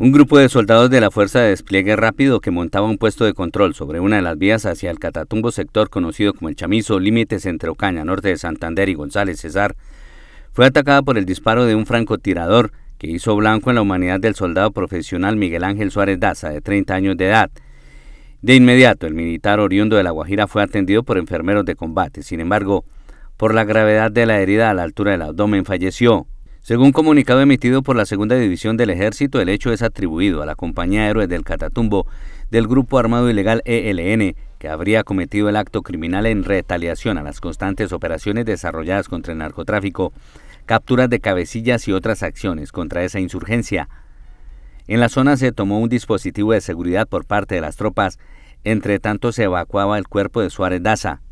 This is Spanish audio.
Un grupo de soldados de la Fuerza de Despliegue Rápido que montaba un puesto de control sobre una de las vías hacia el Catatumbo sector conocido como el Chamizo, límites entre Ocaña, norte de Santander y González Cesar, fue atacada por el disparo de un francotirador que hizo blanco en la humanidad del soldado profesional Miguel Ángel Suárez Daza, de 30 años de edad. De inmediato, el militar oriundo de La Guajira fue atendido por enfermeros de combate. Sin embargo, por la gravedad de la herida a la altura del abdomen falleció. Según comunicado emitido por la Segunda División del Ejército, el hecho es atribuido a la compañía Héroes del Catatumbo del grupo armado ilegal ELN, que habría cometido el acto criminal en retaliación a las constantes operaciones desarrolladas contra el narcotráfico, capturas de cabecillas y otras acciones contra esa insurgencia. En la zona se tomó un dispositivo de seguridad por parte de las tropas, entre tanto se evacuaba el cuerpo de Suárez Daza.